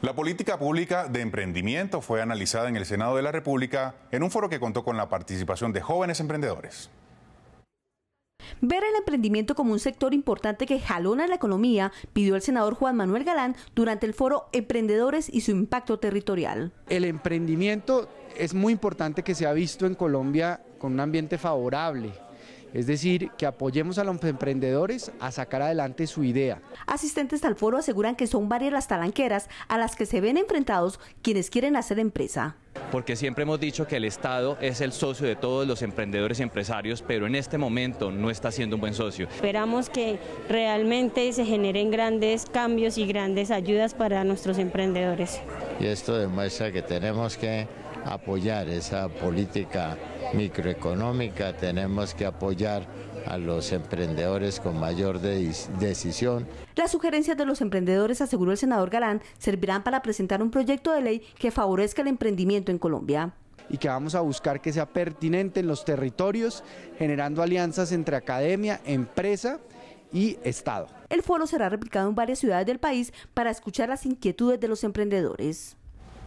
La política pública de emprendimiento fue analizada en el Senado de la República en un foro que contó con la participación de jóvenes emprendedores. Ver el emprendimiento como un sector importante que jalona la economía, pidió el senador Juan Manuel Galán durante el foro Emprendedores y su impacto territorial. El emprendimiento es muy importante que se ha visto en Colombia con un ambiente favorable, es decir, que apoyemos a los emprendedores a sacar adelante su idea. Asistentes al foro aseguran que son varias las talanqueras a las que se ven enfrentados quienes quieren hacer empresa. Porque siempre hemos dicho que el Estado es el socio de todos los emprendedores y empresarios, pero en este momento no está siendo un buen socio. Esperamos que realmente se generen grandes cambios y grandes ayudas para nuestros emprendedores. Y esto demuestra que tenemos que apoyar esa política microeconómica, tenemos que apoyar a los emprendedores con mayor decisión. Las sugerencias de los emprendedores, aseguró el senador Galán, servirán para presentar un proyecto de ley que favorezca el emprendimiento en Colombia y que vamos a buscar que sea pertinente en los territorios, generando alianzas entre academia, empresa y Estado. El foro será replicado en varias ciudades del país para escuchar las inquietudes de los emprendedores.